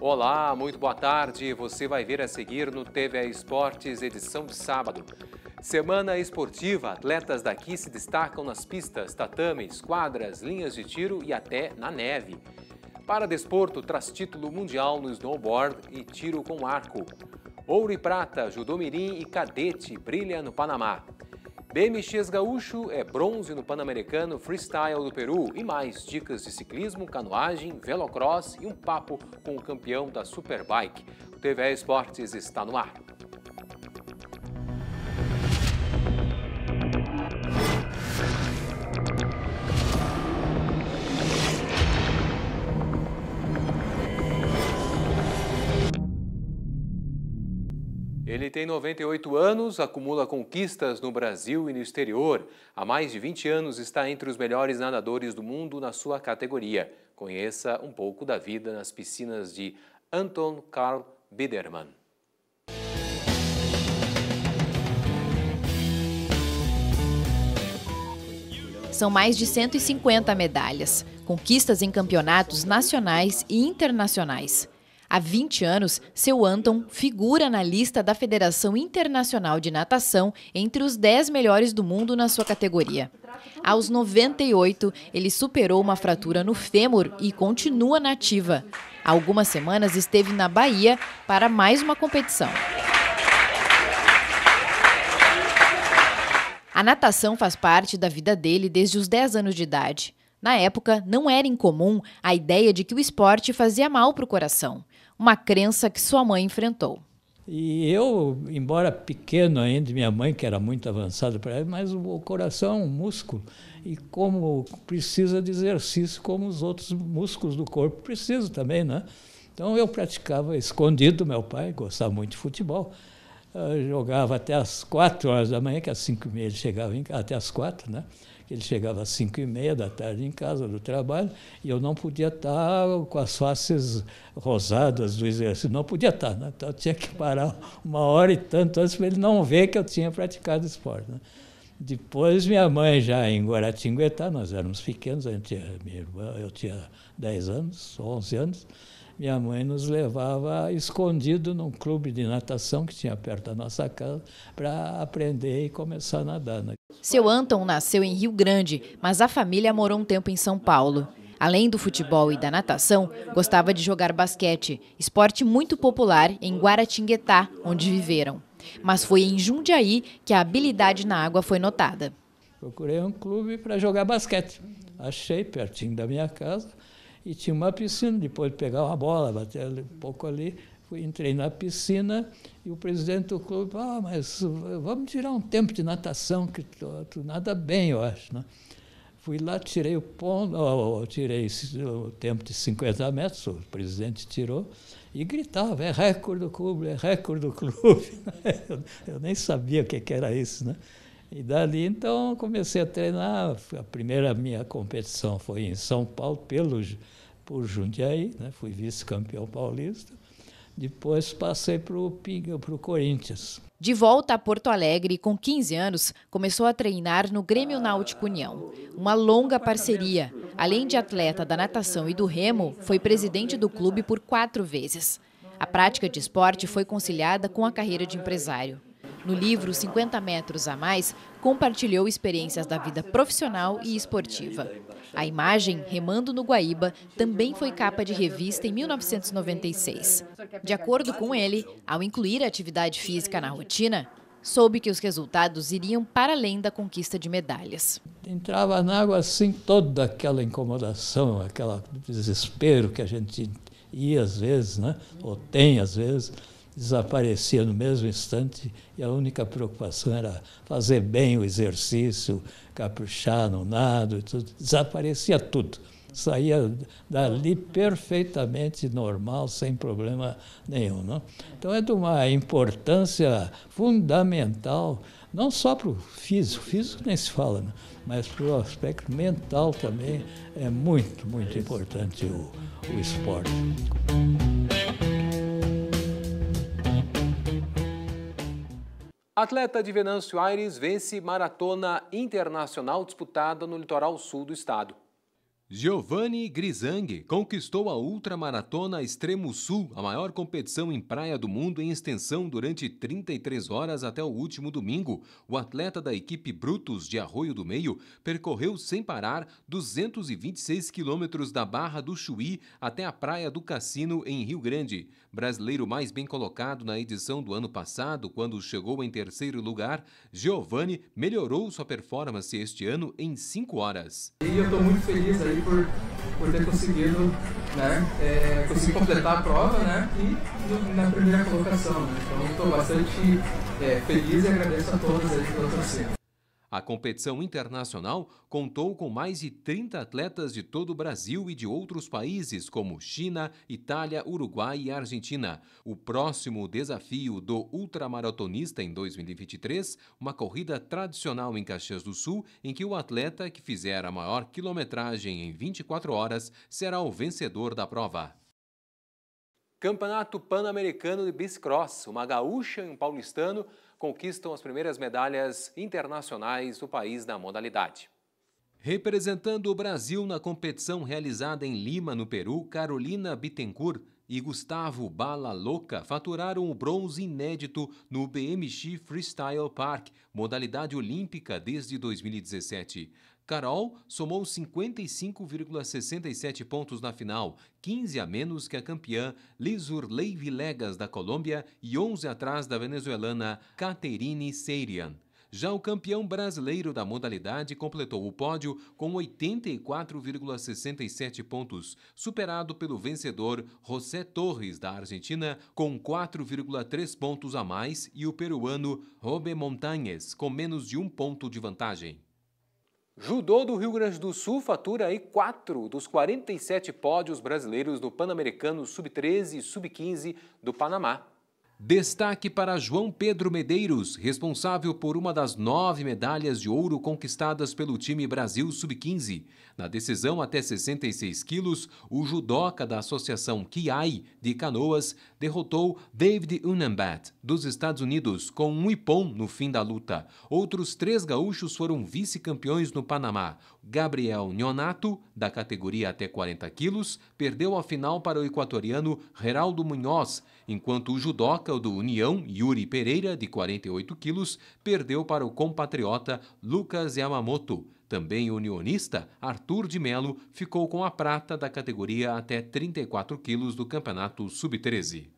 Olá, muito boa tarde. Você vai ver a seguir no TV Esportes, edição de sábado. Semana esportiva, atletas daqui se destacam nas pistas, tatames, quadras, linhas de tiro e até na neve. Para desporto, traz título mundial no snowboard e tiro com arco. Ouro e prata, judô mirim e cadete brilha no Panamá. BMX Gaúcho é bronze no Pan-Americano Freestyle do Peru e mais dicas de ciclismo, canoagem, velocross e um papo com o campeão da Superbike. O TV Esportes está no ar. tem 98 anos, acumula conquistas no Brasil e no exterior. Há mais de 20 anos está entre os melhores nadadores do mundo na sua categoria. Conheça um pouco da vida nas piscinas de Anton Karl Biedermann. São mais de 150 medalhas, conquistas em campeonatos nacionais e internacionais. Há 20 anos, seu Anton figura na lista da Federação Internacional de Natação entre os 10 melhores do mundo na sua categoria. Aos 98, ele superou uma fratura no fêmur e continua nativa. Há algumas semanas esteve na Bahia para mais uma competição. A natação faz parte da vida dele desde os 10 anos de idade. Na época, não era incomum a ideia de que o esporte fazia mal para o coração uma crença que sua mãe enfrentou. E eu, embora pequeno ainda, minha mãe, que era muito avançada para ela, mas o coração o músculo. E como precisa de exercício, como os outros músculos do corpo precisam também, né? Então eu praticava escondido, meu pai gostava muito de futebol. Eu eh, jogava até as quatro horas da manhã, que às cinco e meia chegava em casa, até as quatro, né? Ele chegava às cinco e meia da tarde em casa do trabalho e eu não podia estar com as faces rosadas do exercício, não podia estar, né? então eu tinha que parar uma hora e tanto antes para ele não ver que eu tinha praticado esporte. Né? Depois minha mãe já em Guaratinguetá, nós éramos pequenos, a gente, minha irmã, eu tinha 10 anos, 11 anos, minha mãe nos levava escondido num clube de natação que tinha perto da nossa casa para aprender e começar a nadar. Né? Seu Anton nasceu em Rio Grande, mas a família morou um tempo em São Paulo. Além do futebol e da natação, gostava de jogar basquete, esporte muito popular em Guaratinguetá, onde viveram. Mas foi em Jundiaí que a habilidade na água foi notada. Procurei um clube para jogar basquete. Achei pertinho da minha casa e tinha uma piscina, depois pegava a bola, bater um pouco ali, fui, entrei na piscina e o presidente do clube falou, ah, mas vamos tirar um tempo de natação, que tu, tu nada bem, eu acho. Né? Fui lá, tirei o ponto, ou tirei o tempo de 50 metros, o presidente tirou, e gritava, é recorde do clube, é recorde do clube. eu, eu nem sabia o que, que era isso, né? E dali então comecei a treinar. A primeira minha competição foi em São Paulo, pelo, por Jundiaí, né? fui vice-campeão paulista. Depois passei para o Corinthians. De volta a Porto Alegre, com 15 anos, começou a treinar no Grêmio Náutico União. Uma longa parceria. Além de atleta da natação e do remo, foi presidente do clube por quatro vezes. A prática de esporte foi conciliada com a carreira de empresário. No livro 50 Metros a Mais, compartilhou experiências da vida profissional e esportiva. A imagem, remando no Guaíba, também foi capa de revista em 1996. De acordo com ele, ao incluir a atividade física na rotina, soube que os resultados iriam para além da conquista de medalhas. Entrava na água assim toda aquela incomodação, aquele desespero que a gente ia às vezes, né? ou tem às vezes desaparecia no mesmo instante e a única preocupação era fazer bem o exercício, caprichar no nado e tudo. Desaparecia tudo. Saía dali perfeitamente normal, sem problema nenhum. Não? Então é de uma importância fundamental, não só para o físico, físico nem se fala, não? Né? mas para o aspecto mental também é muito, muito importante o, o esporte. Atleta de Venâncio Aires vence maratona internacional disputada no litoral sul do estado. Giovanni Grisang conquistou a ultramaratona Extremo Sul, a maior competição em praia do mundo em extensão durante 33 horas até o último domingo. O atleta da equipe Brutus de Arroio do Meio percorreu sem parar 226 quilômetros da Barra do Chuí até a Praia do Cassino, em Rio Grande. Brasileiro mais bem colocado na edição do ano passado, quando chegou em terceiro lugar, Giovanni melhorou sua performance este ano em 5 horas. E eu estou muito feliz aí por, por ter conseguido né, é, completar a prova né, e na primeira colocação. Né? Então estou bastante é, feliz e agradeço a todos aí pelo paciência. A competição internacional contou com mais de 30 atletas de todo o Brasil e de outros países, como China, Itália, Uruguai e Argentina. O próximo desafio do ultramaratonista em 2023, uma corrida tradicional em Caxias do Sul, em que o atleta que fizer a maior quilometragem em 24 horas será o vencedor da prova. Campeonato Pan-Americano de Biscross, uma gaúcha e um paulistano conquistam as primeiras medalhas internacionais do país na modalidade. Representando o Brasil na competição realizada em Lima, no Peru, Carolina Bittencourt e Gustavo Bala Louca faturaram o bronze inédito no BMX Freestyle Park, modalidade olímpica desde 2017. Carol somou 55,67 pontos na final, 15 a menos que a campeã Lizurley Villegas da Colômbia e 11 atrás da venezuelana Caterine Seirian. Já o campeão brasileiro da modalidade completou o pódio com 84,67 pontos, superado pelo vencedor José Torres, da Argentina, com 4,3 pontos a mais e o peruano Robe Montañez, com menos de um ponto de vantagem. Judô do Rio Grande do Sul fatura aí quatro dos 47 pódios brasileiros do Pan-Americano Sub-13 e Sub-15 do Panamá. Destaque para João Pedro Medeiros, responsável por uma das nove medalhas de ouro conquistadas pelo time Brasil Sub-15. Na decisão até 66 quilos, o judoca da Associação Kiai de Canoas derrotou David Unambat, dos Estados Unidos, com um ipom no fim da luta. Outros três gaúchos foram vice-campeões no Panamá. Gabriel Nionato, da categoria até 40 quilos, perdeu a final para o equatoriano Geraldo Munhoz, enquanto o judoca do União, Yuri Pereira, de 48 quilos, perdeu para o compatriota Lucas Yamamoto. Também o unionista Arthur de Melo ficou com a prata da categoria até 34 quilos do Campeonato Sub-13.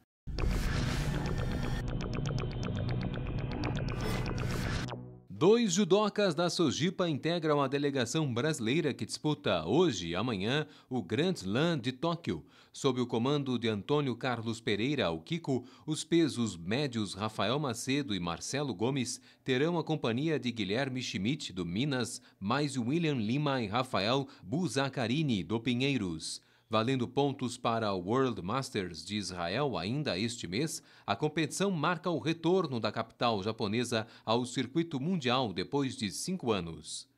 Dois judocas da Sojipa integram a delegação brasileira que disputa hoje e amanhã o Grand Slam de Tóquio. Sob o comando de Antônio Carlos Pereira, o Kiko, os pesos médios Rafael Macedo e Marcelo Gomes terão a companhia de Guilherme Schmidt, do Minas, mais William Lima e Rafael Buzacarini, do Pinheiros. Valendo pontos para o World Masters de Israel ainda este mês, a competição marca o retorno da capital japonesa ao circuito mundial depois de cinco anos.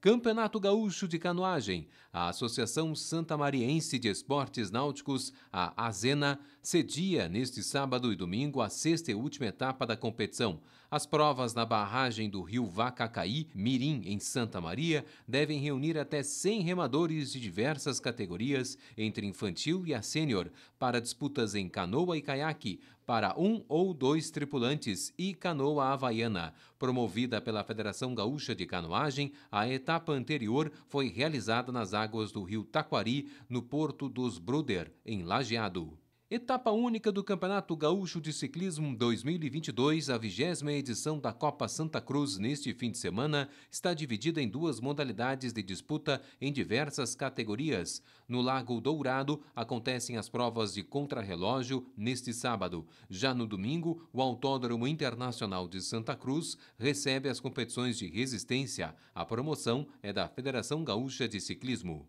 Campeonato Gaúcho de Canoagem. A Associação Santamariense de Esportes Náuticos, a Azena, cedia neste sábado e domingo a sexta e última etapa da competição. As provas na barragem do rio Vacacaí, Mirim, em Santa Maria, devem reunir até 100 remadores de diversas categorias, entre infantil e a sênior, para disputas em canoa e caiaque, para um ou dois tripulantes e canoa havaiana. Promovida pela Federação Gaúcha de Canoagem, a etapa anterior foi realizada nas águas do rio Taquari, no Porto dos Bruder, em Lajeado. Etapa única do Campeonato Gaúcho de Ciclismo 2022, a vigésima edição da Copa Santa Cruz neste fim de semana, está dividida em duas modalidades de disputa em diversas categorias. No Lago Dourado acontecem as provas de contrarrelógio neste sábado. Já no domingo, o Autódromo Internacional de Santa Cruz recebe as competições de resistência. A promoção é da Federação Gaúcha de Ciclismo.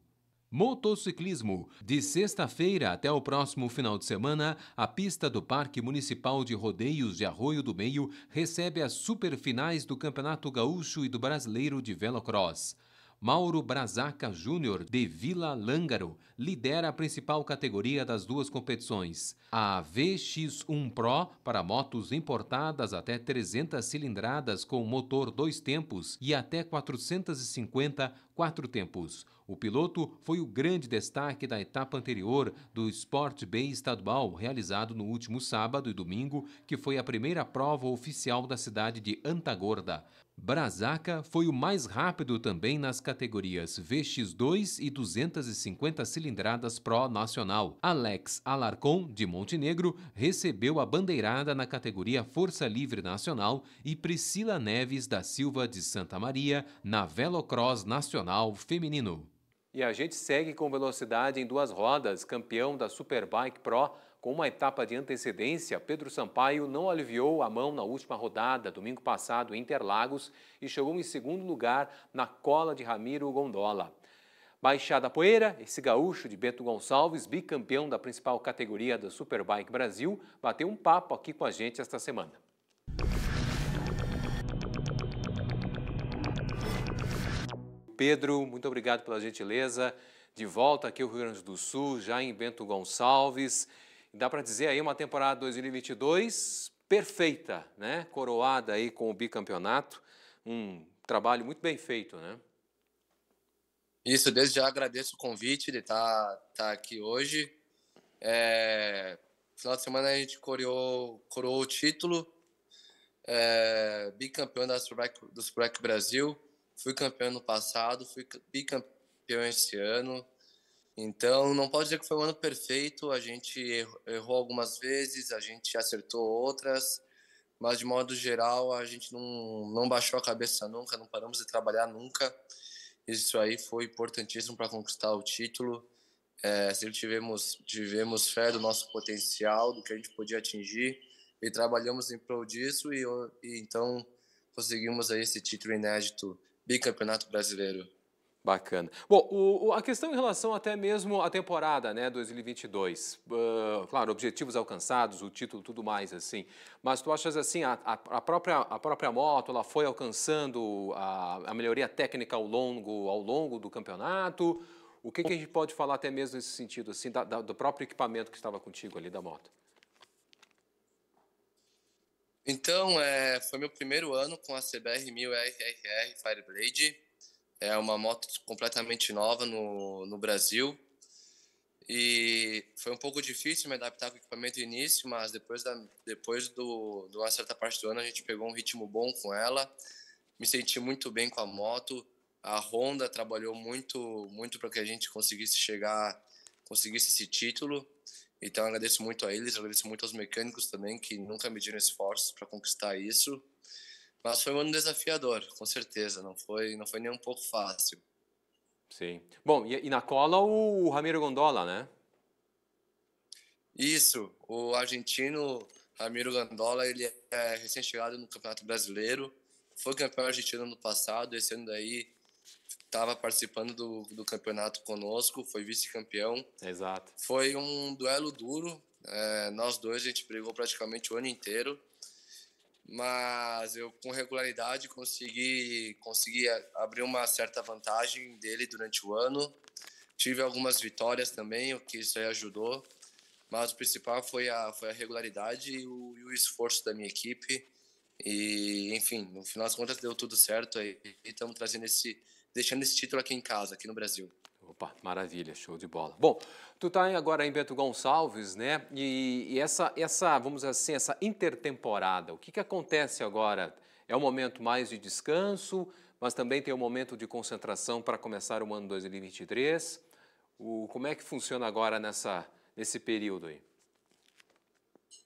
Motociclismo. De sexta-feira até o próximo final de semana, a pista do Parque Municipal de Rodeios de Arroio do Meio recebe as superfinais do Campeonato Gaúcho e do Brasileiro de Velocross. Mauro Brazaca Júnior, de Vila Lângaro, lidera a principal categoria das duas competições. A VX1 Pro para motos importadas até 300 cilindradas com motor dois tempos e até 450 quatro tempos. O piloto foi o grande destaque da etapa anterior do Sport Bay estadual, realizado no último sábado e domingo, que foi a primeira prova oficial da cidade de Antagorda. Brasaca foi o mais rápido também nas categorias VX2 e 250 cilindradas Pro Nacional. Alex Alarcon, de Montenegro, recebeu a bandeirada na categoria Força Livre Nacional e Priscila Neves da Silva de Santa Maria na Velocross Nacional Feminino. E a gente segue com velocidade em duas rodas, campeão da Superbike Pro com uma etapa de antecedência, Pedro Sampaio não aliviou a mão na última rodada, domingo passado, em Interlagos, e chegou em segundo lugar na cola de Ramiro Gondola. Baixada a poeira, esse gaúcho de Bento Gonçalves, bicampeão da principal categoria da Superbike Brasil, bateu um papo aqui com a gente esta semana. Pedro, muito obrigado pela gentileza. De volta aqui ao Rio Grande do Sul, já em Bento Gonçalves. Dá para dizer aí uma temporada 2022 perfeita, né? Coroada aí com o bicampeonato, um trabalho muito bem feito, né? Isso, desde já agradeço o convite de estar tá, tá aqui hoje. É, final de semana a gente coroou, coroou o título, é, bicampeão da Superbike, do Superbike Brasil. Fui campeão no passado, fui bicampeão esse ano. Então, não pode dizer que foi um ano perfeito, a gente errou algumas vezes, a gente acertou outras, mas de modo geral a gente não, não baixou a cabeça nunca, não paramos de trabalhar nunca. Isso aí foi importantíssimo para conquistar o título. É, sempre tivemos, tivemos fé do nosso potencial, do que a gente podia atingir, e trabalhamos em prol disso, e, e então conseguimos aí esse título inédito, bicampeonato brasileiro. Bacana. Bom, o, a questão em relação até mesmo à temporada, né, 2022, uh, claro, objetivos alcançados, o título, tudo mais assim. Mas tu achas assim a, a própria a própria moto, ela foi alcançando a, a, melhoria técnica ao longo ao longo do campeonato? O que, que a gente pode falar até mesmo nesse sentido assim da, da, do próprio equipamento que estava contigo ali da moto? Então, é, foi meu primeiro ano com a CBR 1000 RRR Fireblade é uma moto completamente nova no, no Brasil. E foi um pouco difícil me adaptar com o equipamento início, mas depois, da, depois do, de uma certa parte do ano a gente pegou um ritmo bom com ela. Me senti muito bem com a moto. A Honda trabalhou muito, muito para que a gente conseguisse chegar, conseguisse esse título. Então agradeço muito a eles, agradeço muito aos mecânicos também que nunca mediram esforços para conquistar isso. Mas foi um ano desafiador, com certeza. Não foi, não foi nem um pouco fácil. Sim. Bom, e, e na cola o, Ramiro Gondola, né? Isso. O argentino Ramiro Gondola, ele é recém-chegado no Campeonato Brasileiro. Foi campeão argentino no passado. Esse ano daí estava participando do, do campeonato conosco. Foi vice-campeão. Exato. Foi um duelo duro. É, nós dois, a gente brigou praticamente o ano inteiro mas eu com regularidade consegui, consegui abrir uma certa vantagem dele durante o ano. Tive algumas vitórias também, o que isso aí ajudou, mas o principal foi a, foi a regularidade e o, e o esforço da minha equipe. E, enfim, no final das contas deu tudo certo aí, e estamos trazendo esse, deixando esse título aqui em casa, aqui no Brasil. Opa, maravilha, show de bola. Bom, tu está agora em Beto Gonçalves, né? E, e, essa, essa, vamos dizer assim, essa intertemporada, o que, que acontece agora? É um momento mais de descanso, mas também tem um momento de concentração para começar o ano 2023. O, como é que funciona agora nessa, nesse período aí?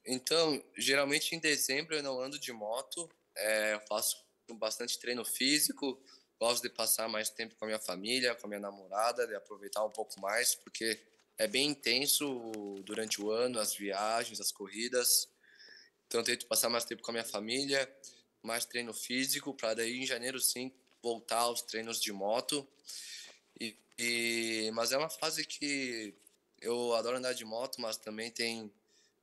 Então, geralmente em dezembro eu não ando de moto, é, eu faço bastante treino físico, Gosto de passar mais tempo com a minha família, com a minha namorada, de aproveitar um pouco mais, porque é bem intenso durante o ano, as viagens, as corridas. Então eu tento passar mais tempo com a minha família, mais treino físico, para daí em janeiro sim voltar aos treinos de moto. E, e, mas é uma fase que eu adoro andar de moto, mas também tem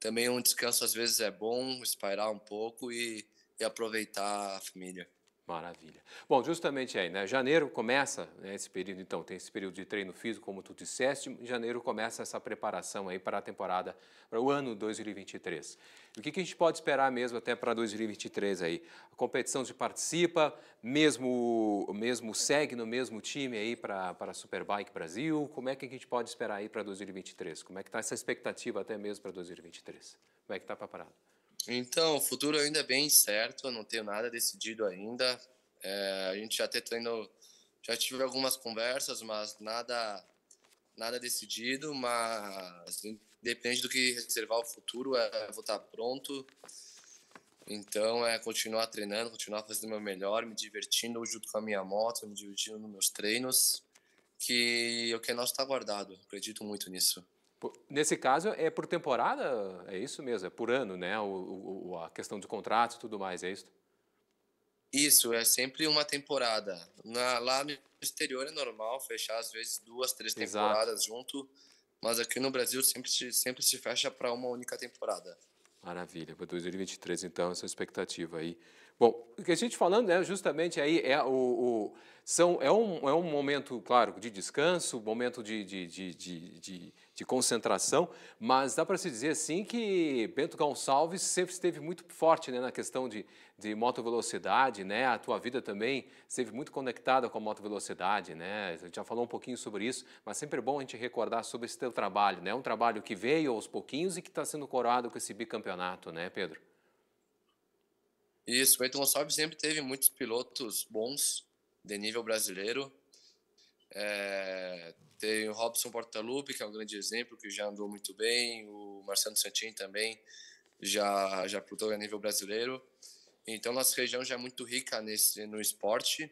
também um descanso às vezes é bom, espairar um pouco e, e aproveitar a família. Maravilha. Bom, justamente aí, né? Janeiro começa né, esse período, então, tem esse período de treino físico, como tu disseste, em janeiro começa essa preparação aí para a temporada, para o ano 2023. E o que, que a gente pode esperar mesmo até para 2023 aí? A competição se participa, mesmo, mesmo segue no mesmo time aí para a Superbike Brasil? Como é que a gente pode esperar aí para 2023? Como é que está essa expectativa até mesmo para 2023? Como é que está preparado? Então, o futuro ainda é bem incerto, eu não tenho nada decidido ainda. É, a gente já está tendo, já tive algumas conversas, mas nada nada decidido, mas depende do que reservar o futuro, é, vou estar tá pronto. Então é continuar treinando, continuar fazendo o meu melhor, me divertindo junto com a minha moto, me divertindo nos meus treinos, que é o que é nosso está guardado. Acredito muito nisso. Nesse caso, é por temporada, é isso mesmo, é por ano, né? O, o, a questão de contratos e tudo mais, é isso? Isso, é sempre uma temporada. Na, lá no exterior é normal fechar, às vezes, duas, três Exato. temporadas junto, mas aqui no Brasil sempre se, sempre se fecha para uma única temporada. Maravilha, para 2023, então, essa é expectativa aí. Bom, o que a gente falando né, justamente aí é o, o, são, é, um, é um momento, claro, de descanso, momento de, de, de, de, de concentração, mas dá para se dizer assim que Bento Gonçalves sempre esteve muito forte né, na questão de, de velocidade, né? A tua vida também esteve muito conectada com a velocidade, né? A gente já falou um pouquinho sobre isso, mas sempre é bom a gente recordar sobre esse teu trabalho, né? Um trabalho que veio aos pouquinhos e que está sendo coroado com esse bicampeonato, né, Pedro? Isso, o Ayrton Gonçalves sempre teve muitos pilotos bons de nível brasileiro. É, tem o Robson Portaluppi, que é um grande exemplo, que já andou muito bem. O Marcelo Santin também já, já pilotou a nível brasileiro. Então, nossa região já é muito rica nesse, no esporte.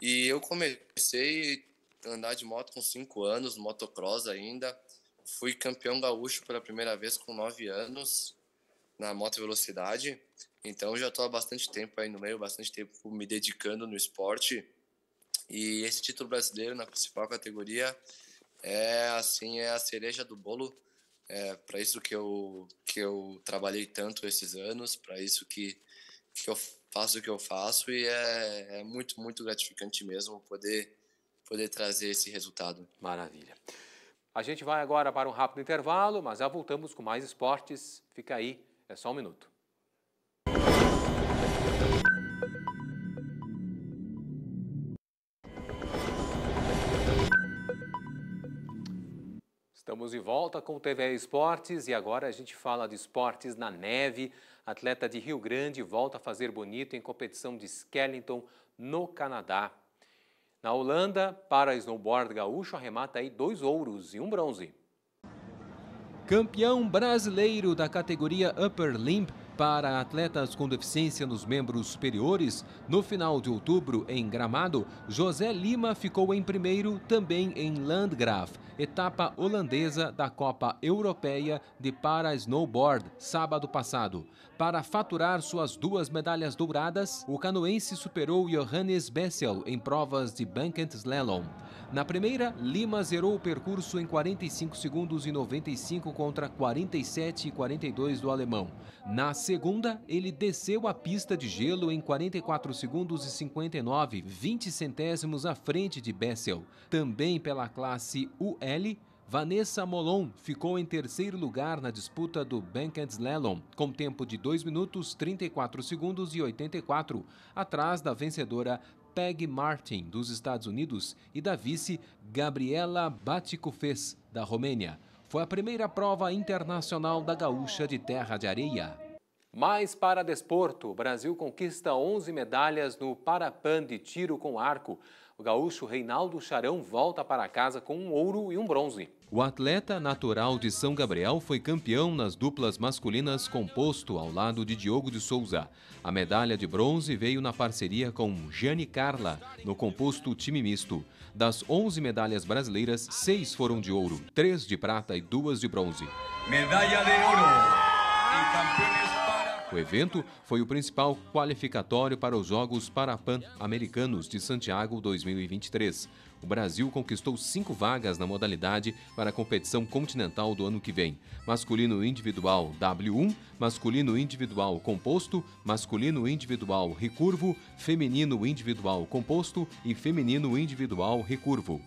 E eu comecei a andar de moto com 5 anos, motocross ainda. Fui campeão gaúcho pela primeira vez com 9 anos na moto velocidade. Então já estou há bastante tempo aí no meio, bastante tempo me dedicando no esporte. E esse título brasileiro na principal categoria é assim é a cereja do bolo. É para isso que eu que eu trabalhei tanto esses anos, para isso que que eu faço o que eu faço e é, é muito muito gratificante mesmo poder poder trazer esse resultado. Maravilha. A gente vai agora para um rápido intervalo, mas já voltamos com mais esportes. Fica aí, é só um minuto. Estamos de volta com o TV Esportes e agora a gente fala de esportes na neve. Atleta de Rio Grande volta a fazer bonito em competição de skeleton no Canadá. Na Holanda, para snowboard gaúcho, arremata aí dois ouros e um bronze. Campeão brasileiro da categoria Upper Limb para atletas com deficiência nos membros superiores, no final de outubro, em Gramado, José Lima ficou em primeiro também em Landgraf etapa holandesa da Copa Europeia de Para Snowboard, sábado passado. Para faturar suas duas medalhas douradas, o canoense superou Johannes Bessel em provas de Bankent Slalom. Na primeira, Lima zerou o percurso em 45 segundos e 95 contra 47 e 42 do alemão. Na segunda, ele desceu a pista de gelo em 44 segundos e 59, 20 centésimos à frente de Bessel. Também pela classe UE L, Vanessa Molon ficou em terceiro lugar na disputa do Banked Slalom, com tempo de 2 minutos 34 segundos e 84, atrás da vencedora Peg Martin, dos Estados Unidos, e da vice Gabriela Baticufes, da Romênia. Foi a primeira prova internacional da gaúcha de terra de areia. Mais para desporto, o Brasil conquista 11 medalhas no Parapan de tiro com arco o gaúcho Reinaldo Charão volta para casa com um ouro e um bronze. O atleta natural de São Gabriel foi campeão nas duplas masculinas composto ao lado de Diogo de Souza. A medalha de bronze veio na parceria com Jane Carla no composto time misto. Das 11 medalhas brasileiras, seis foram de ouro, três de prata e duas de bronze. Medalha de ouro e campeão o evento foi o principal qualificatório para os Jogos Parapan-Americanos de Santiago 2023. O Brasil conquistou cinco vagas na modalidade para a competição continental do ano que vem: masculino individual W1, masculino individual composto, masculino individual recurvo, feminino individual composto e feminino individual recurvo.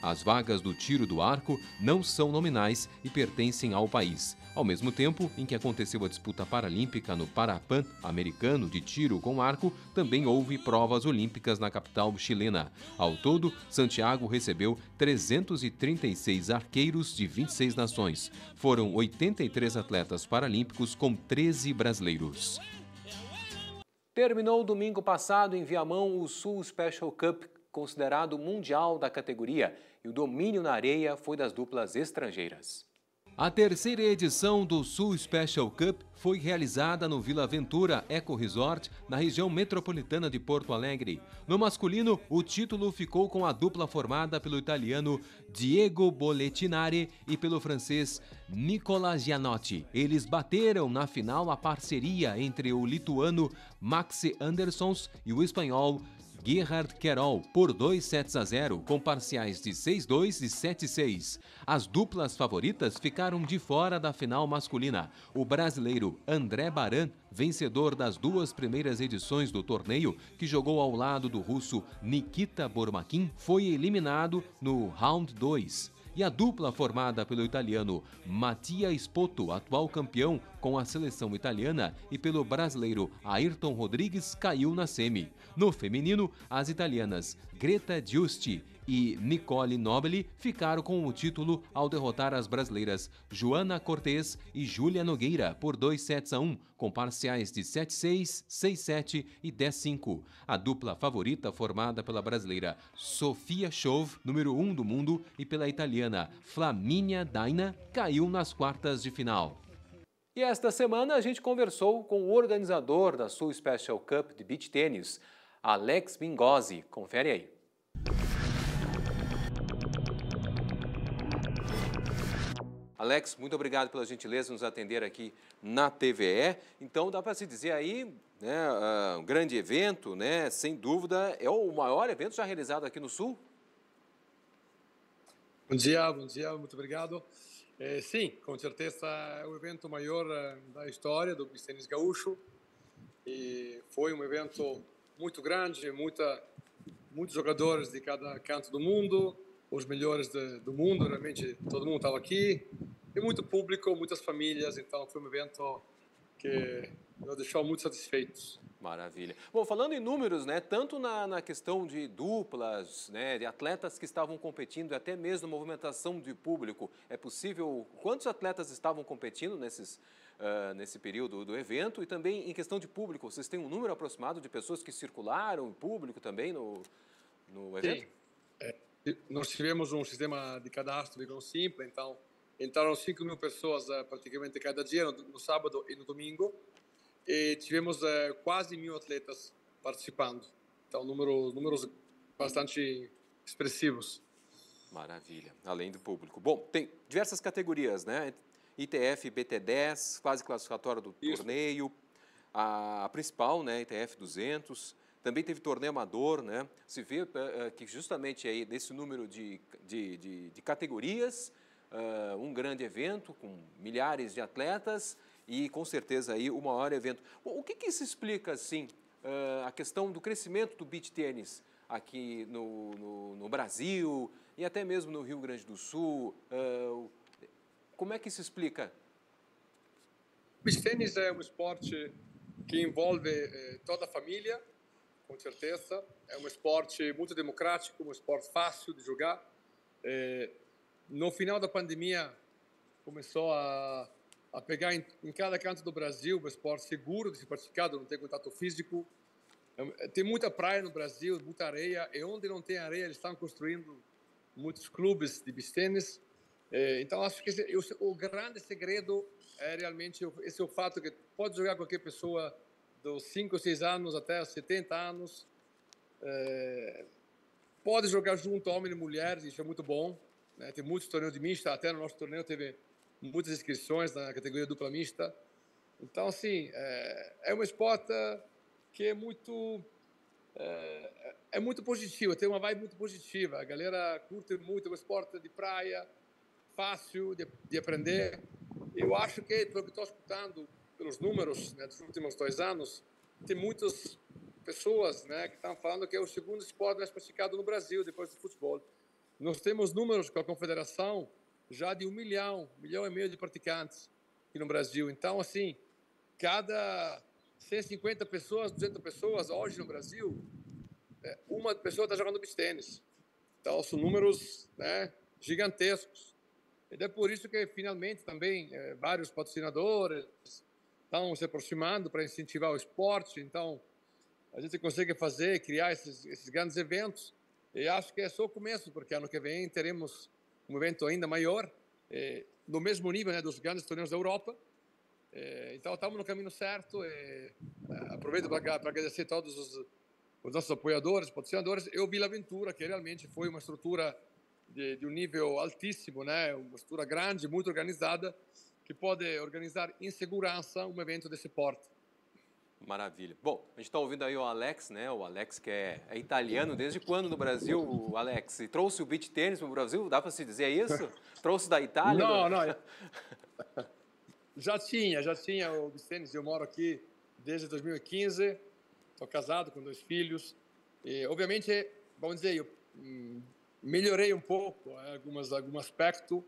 As vagas do tiro do arco não são nominais e pertencem ao país. Ao mesmo tempo em que aconteceu a disputa paralímpica no Parapan americano de tiro com arco, também houve provas olímpicas na capital chilena. Ao todo, Santiago recebeu 336 arqueiros de 26 nações. Foram 83 atletas paralímpicos com 13 brasileiros. Terminou domingo passado em Viamão o Sul Special Cup, considerado mundial da categoria, e o domínio na areia foi das duplas estrangeiras. A terceira edição do Sul Special Cup foi realizada no Vila Ventura Eco Resort, na região metropolitana de Porto Alegre. No masculino, o título ficou com a dupla formada pelo italiano Diego Boletinari e pelo francês Nicola Gianotti. Eles bateram na final a parceria entre o lituano Maxi Andersons e o espanhol Gerhard Querol por 2 sets a 0, com parciais de 6-2 e 7-6. As duplas favoritas ficaram de fora da final masculina. O brasileiro André Baran, vencedor das duas primeiras edições do torneio, que jogou ao lado do russo Nikita Bormakin, foi eliminado no round 2 e a dupla formada pelo italiano Mattia Spoto, atual campeão com a seleção italiana, e pelo brasileiro Ayrton Rodrigues caiu na semi. No feminino, as italianas Greta Giusti e Nicole Nobili ficaram com o título ao derrotar as brasileiras Joana Cortes e Júlia Nogueira por 2 sets a 1, com parciais de 7-6, 6-7 e 10-5. A dupla favorita formada pela brasileira Sofia Chauve, número 1 um do mundo, e pela italiana Flaminia Daina, caiu nas quartas de final. E esta semana a gente conversou com o organizador da Sul Special Cup de Beach Tênis, Alex Mingozzi. Confere aí. Alex, muito obrigado pela gentileza de nos atender aqui na TVE. Então, dá para se dizer aí, né, ah, um grande evento, né, sem dúvida, é o maior evento já realizado aqui no Sul? Bom dia, bom dia, muito obrigado. É, sim, com certeza é o evento maior eh, da história do Cristianis Gaúcho. E foi um evento muito grande, muita, muitos jogadores de cada canto do mundo, os melhores de, do mundo, realmente todo mundo estava aqui e muito público, muitas famílias. Então, foi um evento que nos deixou muito satisfeitos. Maravilha. Bom, falando em números, né, tanto na, na questão de duplas, né, de atletas que estavam competindo, até mesmo movimentação de público, é possível quantos atletas estavam competindo nesses, uh, nesse período do evento? E também em questão de público, vocês têm um número aproximado de pessoas que circularam, público também no, no evento? Sim. É, nós tivemos um sistema de cadastro, digamos, simples, então entraram 5 mil pessoas eh, praticamente cada dia, no, sábado e no domingo, e tivemos eh, quase mil atletas participando. Então, números, números bastante expressivos. Maravilha, além do público. Bom, tem diversas categorias, né? ITF BT10, quase classificatória do Isso. torneio, a, principal, né, ITF 200, também teve torneio amador, né? Se vê uh, que justamente aí desse número de, de, de, de categorias, uh, um grande evento com milhares de atletas e com certeza aí o maior evento. O que, que se explica, assim, uh, a questão do crescimento do beach tênis aqui no, no, no, Brasil e até mesmo no Rio Grande do Sul? Uh, como é que se explica? O beach tênis é um esporte que envolve eh, toda a família, com certeza. É um esporte muito democrático, um esporte fácil de jogar. Eh, no final da pandemia, começou a, a pegar em, em, cada canto do Brasil o esporte seguro, de ser praticado, não tem contato físico. É, tem muita praia no Brasil, muita areia, e onde não tem areia, eles estão construindo muitos clubes de beach é, Então, acho que esse, o, o grande segredo é realmente esse é o fato que pode jogar qualquer pessoa dos 5, 6 anos até 70 anos. É, pode jogar junto homem e mulher, isso é muito bom. Né? Tem muitos torneios de mista, até no nosso torneio teve muitas inscrições na categoria dupla mista. Então, assim, é, é um esporte que é muito é, é, é, muito positiva tem uma vibe muito positiva. A galera curte muito o é esporte de praia, fácil de, de aprender. Eu acho que, pelo que estou escutando, pelos números né, dos últimos dois anos, tem muitas pessoas né, que estão falando que é o segundo esporte mais praticado no Brasil, depois do futebol. Nós temos números com a confederação já de um milhão, um milhão e meio de praticantes aqui no Brasil. Então, assim, cada 150 pessoas, 200 pessoas hoje no Brasil, é, uma pessoa está jogando beach tênis. Então, são números né, gigantescos. E é por isso que, finalmente, também é, vários patrocinadores estão se aproximando para incentivar o esporte. Então, a gente consegue fazer, criar esses, esses grandes eventos e acho que é só o começo, porque ano que vem teremos um evento ainda maior, eh, no mesmo nível né, dos grandes torneios da Europa. Eh, então, estamos no caminho certo. Eh, eh aproveito para agradecer a todos os, os, nossos apoiadores, patrocinadores e o Vila Ventura, que realmente foi uma estrutura de, de, um nível altíssimo, né? uma estrutura grande, muito organizada, que pode organizar em segurança um evento desse porte. Maravilha. Bom, a gente está ouvindo aí o Alex, né? O Alex que é, é italiano. Desde quando no Brasil, o Alex? E trouxe o beat tênis para o Brasil? Dá para se dizer isso? Trouxe da Itália? Não, não. Já tinha, já tinha o beat tênis. Eu moro aqui desde 2015. Estou casado com dois filhos. E, obviamente, vamos dizer, eu hum, melhorei um pouco é, algumas, algum aspecto.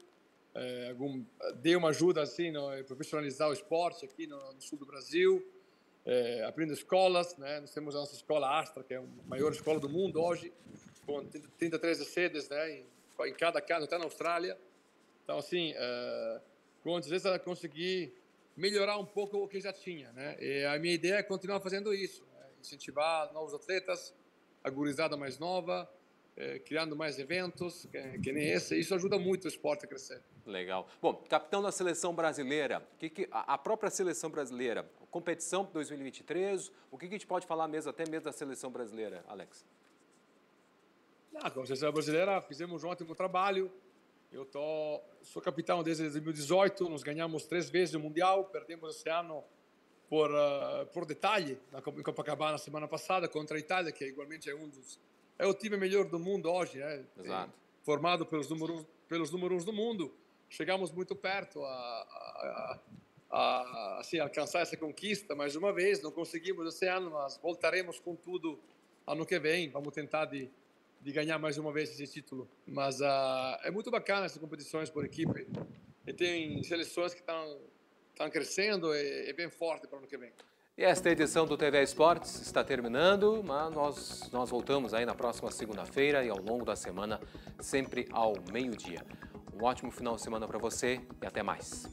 É, algum, dei uma ajuda assim, no, profissionalizar o esporte aqui no, no sul do Brasil é, abrindo escolas, né? Nós temos a nossa escola Astra, que é a maior escola do mundo hoje, com 33 sedes, né? Em, em cada casa, até na Austrália. Então, assim, é, com certeza consegui melhorar um pouco o que já tinha, né? E a minha ideia é continuar fazendo isso, né? incentivar novos atletas, a gurizada mais nova, eh, criando mais eventos, que, que, nem esse. Isso ajuda muito o esporte a crescer. Legal. Bom, capitão da seleção brasileira, que que, a própria seleção brasileira, competição 2023, o que, que a gente pode falar mesmo, até mesmo da seleção brasileira, Alex? Ah, a seleção brasileira fizemos um ótimo trabalho. Eu tô, sou capitão desde 2018, nós ganhamos três vezes o Mundial, perdemos esse ano por, uh, por detalhe na Copacabana semana passada contra a Itália, que é igualmente é um dos é o time melhor do mundo hoje, né? Exato. Formado pelos números pelos números do mundo. Chegamos muito perto a, a, a, a assim, alcançar essa conquista, mais uma vez, não conseguimos esse ano, mas voltaremos com tudo ano que vem. Vamos tentar de, de ganhar mais uma vez esse título. Mas uh, é muito bacana essas competições por equipe. E tem seleções que estão crescendo e, e bem forte para o ano que vem. E esta edição do TV Esportes está terminando, mas nós, nós voltamos aí na próxima segunda-feira e ao longo da semana, sempre ao meio-dia. Um ótimo final de semana para você e até mais.